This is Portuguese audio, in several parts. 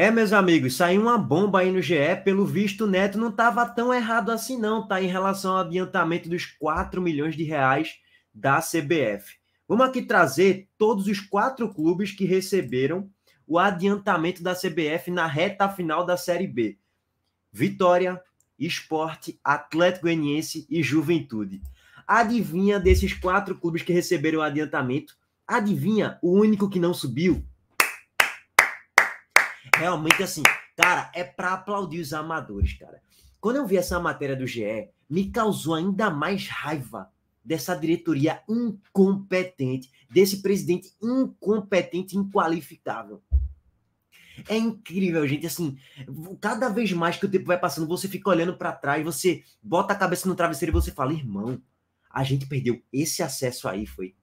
É, meus amigos, saiu uma bomba aí no GE, pelo visto o Neto não estava tão errado assim não, tá? Em relação ao adiantamento dos 4 milhões de reais da CBF. Vamos aqui trazer todos os quatro clubes que receberam o adiantamento da CBF na reta final da Série B. Vitória, Esporte, Atlético Goianiense e Juventude. Adivinha desses quatro clubes que receberam o adiantamento? Adivinha o único que não subiu? realmente assim, cara, é para aplaudir os amadores, cara. Quando eu vi essa matéria do GE, me causou ainda mais raiva dessa diretoria incompetente, desse presidente incompetente, inqualificável. É incrível, gente. Assim, cada vez mais que o tempo vai passando, você fica olhando para trás, você bota a cabeça no travesseiro e você fala: irmão, a gente perdeu esse acesso aí, foi.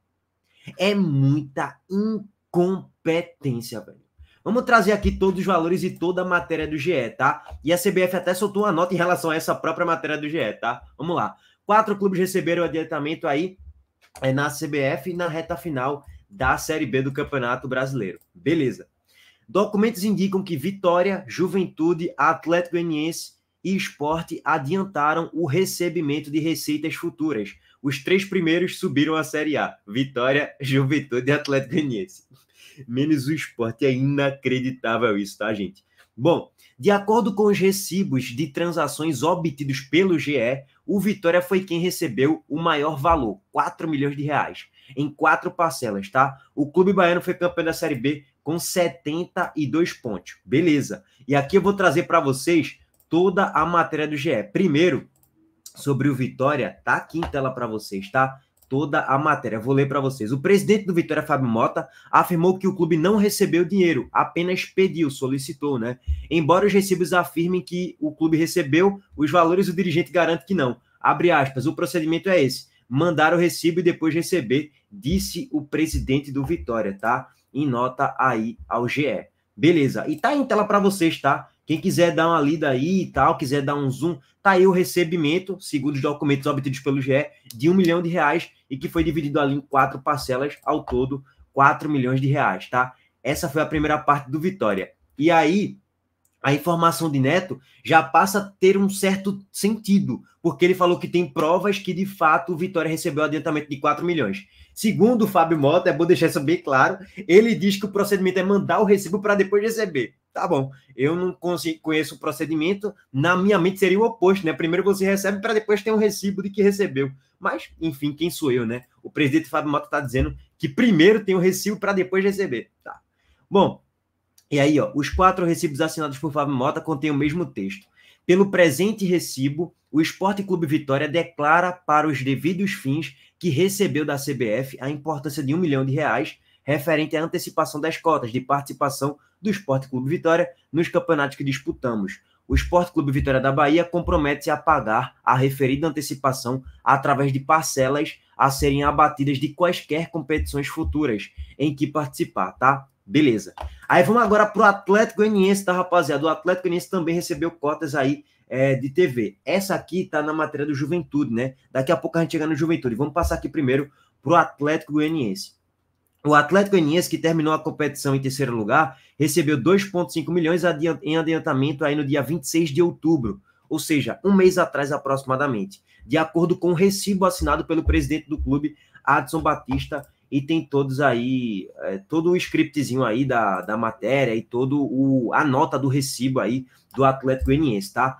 É muita incompetência, velho. Vamos trazer aqui todos os valores e toda a matéria do GE, tá? E a CBF até soltou uma nota em relação a essa própria matéria do GE, tá? Vamos lá. Quatro clubes receberam o adiantamento aí é, na CBF na reta final da Série B do Campeonato Brasileiro. Beleza. Documentos indicam que Vitória, Juventude, Atlético Goianiense e Esporte adiantaram o recebimento de receitas futuras. Os três primeiros subiram à Série A: Vitória, Juventude e Atlético Goianiense menos o esporte. É inacreditável isso, tá, gente? Bom, de acordo com os recibos de transações obtidos pelo GE, o Vitória foi quem recebeu o maior valor, 4 milhões de reais, em quatro parcelas, tá? O clube baiano foi campeão da Série B com 72 pontos. Beleza. E aqui eu vou trazer para vocês toda a matéria do GE. Primeiro, sobre o Vitória, tá aqui em tela para vocês, tá? toda a matéria. Vou ler para vocês. O presidente do Vitória, Fábio Mota, afirmou que o clube não recebeu dinheiro, apenas pediu, solicitou, né? Embora os recibos afirmem que o clube recebeu os valores, o dirigente garante que não. Abre aspas, o procedimento é esse: mandar o recibo e depois receber, disse o presidente do Vitória, tá? Em nota aí ao GE. Beleza. E tá em tela para vocês, tá? Quem quiser dar uma lida aí e tal, quiser dar um zoom, tá aí o recebimento, segundo os documentos obtidos pelo GE, de um milhão de reais e que foi dividido ali em quatro parcelas, ao todo 4 milhões de reais, tá? Essa foi a primeira parte do Vitória. E aí, a informação de Neto já passa a ter um certo sentido, porque ele falou que tem provas que de fato o Vitória recebeu adiantamento de 4 milhões. Segundo o Fábio Mota, é bom deixar isso bem claro, ele diz que o procedimento é mandar o recibo para depois receber. Tá bom, eu não consigo, conheço o procedimento, na minha mente seria o oposto, né? Primeiro você recebe para depois ter um recibo de que recebeu. Mas, enfim, quem sou eu, né? O presidente Fábio Mota está dizendo que primeiro tem o um recibo para depois receber. Tá. Bom, e aí, ó, os quatro recibos assinados por Fábio Mota contêm o mesmo texto. Pelo presente recibo, o Esporte Clube Vitória declara para os devidos fins que recebeu da CBF a importância de um milhão de reais referente à antecipação das cotas de participação do Esporte Clube Vitória nos campeonatos que disputamos. O Esporte Clube Vitória da Bahia compromete-se a pagar a referida antecipação através de parcelas a serem abatidas de quaisquer competições futuras em que participar, tá? Beleza. Aí vamos agora pro Atlético Goianiense, tá, rapaziada? O Atlético Goianiense também recebeu cotas aí é, de TV. Essa aqui tá na matéria do Juventude, né? Daqui a pouco a gente chega no Juventude. Vamos passar aqui primeiro pro Atlético Goianiense. O Atlético Goianiense, que terminou a competição em terceiro lugar, recebeu 2,5 milhões em adiantamento aí no dia 26 de outubro, ou seja, um mês atrás aproximadamente, de acordo com o recibo assinado pelo presidente do clube, Adson Batista, e tem todos aí, é, todo o scriptzinho aí da, da matéria e todo o, a nota do recibo aí do Atlético Goianiense, tá?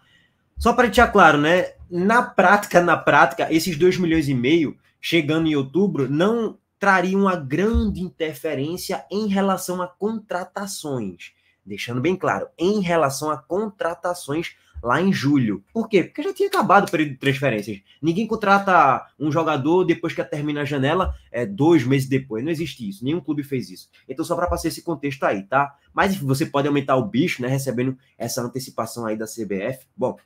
Só para te claro, né? Na prática, na prática, esses 2 milhões e meio chegando em outubro não traria uma grande interferência em relação a contratações. Deixando bem claro, em relação a contratações lá em julho. Por quê? Porque já tinha acabado o período de transferências. Ninguém contrata um jogador depois que termina a janela, é, dois meses depois. Não existe isso. Nenhum clube fez isso. Então, só para passar esse contexto aí, tá? Mas enfim, você pode aumentar o bicho, né? Recebendo essa antecipação aí da CBF. Bom,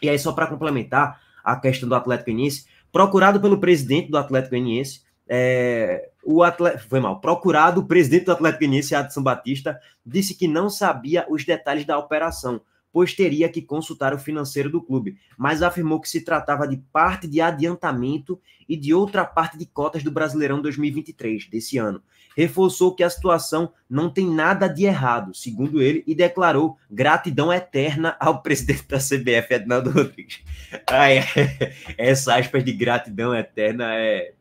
e aí, só para complementar a questão do Atlético Goianiense, procurado pelo presidente do Atlético Goianiense, é, o atleta, foi mal, procurado, o presidente do Atlético Início, Adson Batista, disse que não sabia os detalhes da operação, pois teria que consultar o financeiro do clube, mas afirmou que se tratava de parte de adiantamento e de outra parte de cotas do Brasileirão 2023 desse ano. Reforçou que a situação não tem nada de errado, segundo ele, e declarou gratidão eterna ao presidente da CBF, Ednaldo Rodrigues. Ai, essa aspas de gratidão eterna é.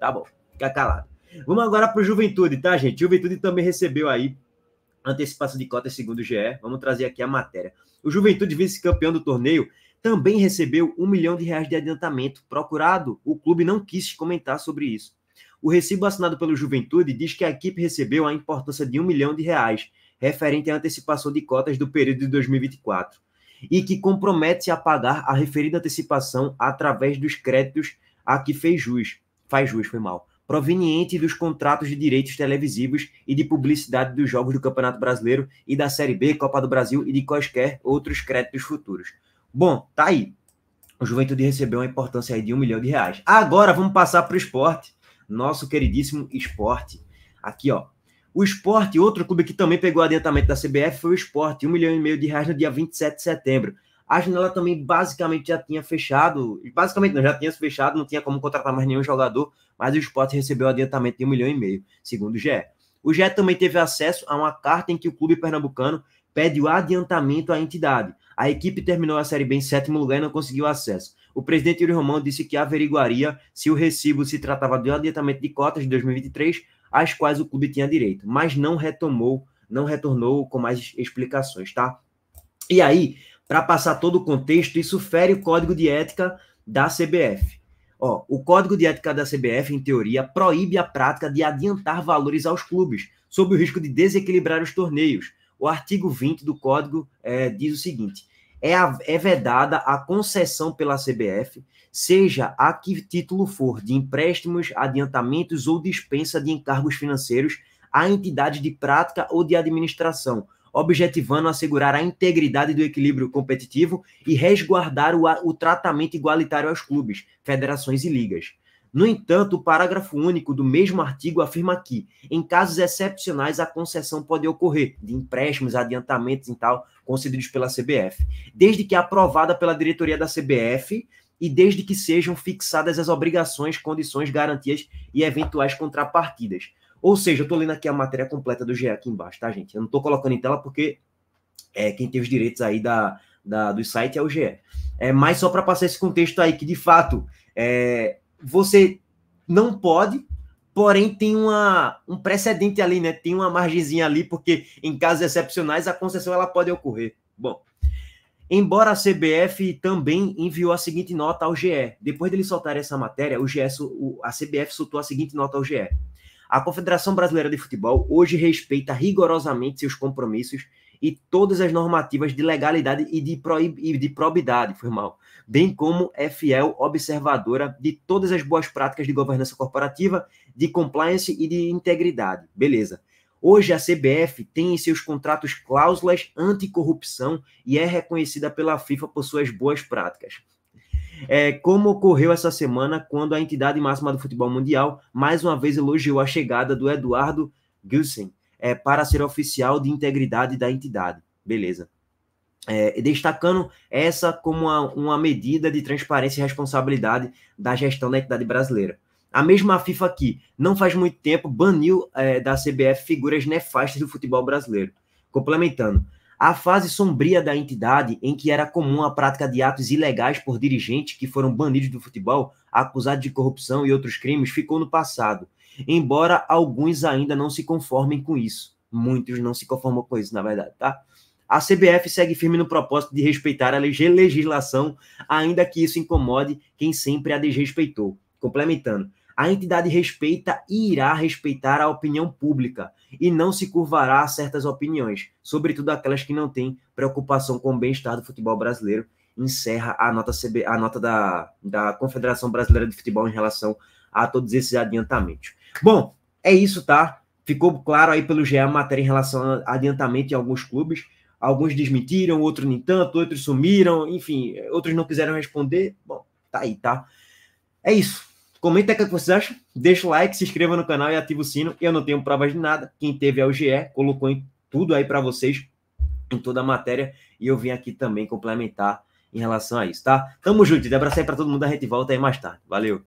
Tá bom ficar calado. Vamos agora para o Juventude, tá, gente? Juventude também recebeu aí antecipação de cota segundo o GE. Vamos trazer aqui a matéria. O Juventude, vice-campeão do torneio, também recebeu um milhão de reais de adiantamento. Procurado, o clube não quis comentar sobre isso. O recibo assinado pelo Juventude diz que a equipe recebeu a importância de um milhão de reais, referente à antecipação de cotas do período de 2024, e que compromete-se a pagar a referida antecipação através dos créditos a que fez jus. Faz jus, foi mal proveniente dos contratos de direitos televisivos e de publicidade dos jogos do Campeonato Brasileiro e da Série B, Copa do Brasil e de quaisquer outros créditos futuros. Bom, tá aí. O Juventude recebeu uma importância aí de um milhão de reais. Agora vamos passar para o esporte. Nosso queridíssimo esporte. Aqui, ó. O esporte, outro clube que também pegou adiantamento da CBF, foi o esporte. Um milhão e meio de reais no dia 27 de setembro a janela também basicamente já tinha fechado. Basicamente não, já tinha fechado, não tinha como contratar mais nenhum jogador, mas o esporte recebeu adiantamento de um milhão e meio, segundo o GE. O GE também teve acesso a uma carta em que o clube pernambucano pede o adiantamento à entidade. A equipe terminou a Série B em sétimo lugar e não conseguiu acesso. O presidente Yuri Romão disse que averiguaria se o recibo se tratava de um adiantamento de cotas de 2023, às quais o clube tinha direito, mas não retomou, não retornou com mais explicações, tá? E aí, para passar todo o contexto, isso fere o código de ética da CBF. Ó, o código de ética da CBF, em teoria, proíbe a prática de adiantar valores aos clubes, sob o risco de desequilibrar os torneios. O artigo 20 do código é, diz o seguinte: é, a, é vedada a concessão pela CBF, seja a que título for, de empréstimos, adiantamentos ou dispensa de encargos financeiros a entidades de prática ou de administração, objetivando assegurar a integridade do equilíbrio competitivo e resguardar o, o tratamento igualitário aos clubes, federações e ligas. No entanto, o parágrafo único do mesmo artigo afirma que, em casos excepcionais, a concessão pode ocorrer de empréstimos, adiantamentos e tal, concedidos pela CBF, desde que aprovada pela diretoria da CBF e desde que sejam fixadas as obrigações, condições, garantias e eventuais contrapartidas. Ou seja, eu estou lendo aqui a matéria completa do GE aqui embaixo, tá, gente? Eu não estou colocando em tela porque é, quem tem os direitos aí da, da, do site é o GE. É, mas só para passar esse contexto aí, que de fato é, você não pode, porém tem uma, um precedente ali, né? Tem uma margenzinha ali, porque em casos excepcionais a concessão ela pode ocorrer. Bom, Embora a CBF também enviou a seguinte nota ao GE. Depois dele soltar essa matéria, o GE, a CBF soltou a seguinte nota ao GE. A Confederação Brasileira de Futebol hoje respeita rigorosamente seus compromissos e todas as normativas de legalidade e de, proib... e de probidade, foi mal, bem como é fiel observadora de todas as boas práticas de governança corporativa, de compliance e de integridade. Beleza. Hoje a CBF tem em seus contratos cláusulas anticorrupção e é reconhecida pela FIFA por suas boas práticas é, como ocorreu essa semana quando a entidade máxima do futebol mundial mais uma vez elogiou a chegada do Eduardo Gussen é, para ser oficial de integridade da entidade. Beleza. É, destacando essa como uma, uma medida de transparência e responsabilidade da gestão da entidade brasileira. A mesma FIFA que, não faz muito tempo, baniu é, da CBF figuras nefastas do futebol brasileiro. Complementando, a fase sombria da entidade, em que era comum a prática de atos ilegais por dirigentes que foram banidos do futebol, acusados de corrupção e outros crimes, ficou no passado, embora alguns ainda não se conformem com isso. Muitos não se conformam com isso, na verdade, tá? A CBF segue firme no propósito de respeitar a legislação, ainda que isso incomode quem sempre a desrespeitou. Complementando, a entidade respeita e irá respeitar a opinião pública e não se curvará a certas opiniões, sobretudo aquelas que não têm preocupação com o bem-estar do futebol brasileiro. Encerra a nota, CB, a nota da, da Confederação Brasileira de Futebol em relação a todos esses adiantamentos. Bom, é isso, tá? Ficou claro aí pelo GE a matéria em relação a adiantamento em alguns clubes. Alguns desmentiram, outros nem tanto, outros sumiram, enfim, outros não quiseram responder. Bom, tá aí, tá? É isso. Comenta o que é você acha, deixa o like, se inscreva no canal e ativa o sino. Eu não tenho provas de nada. Quem teve é o GE, colocou em tudo aí para vocês, em toda a matéria. E eu vim aqui também complementar em relação a isso, tá? Tamo junto, De abraço aí pra todo mundo, a gente volta aí mais tarde. Valeu!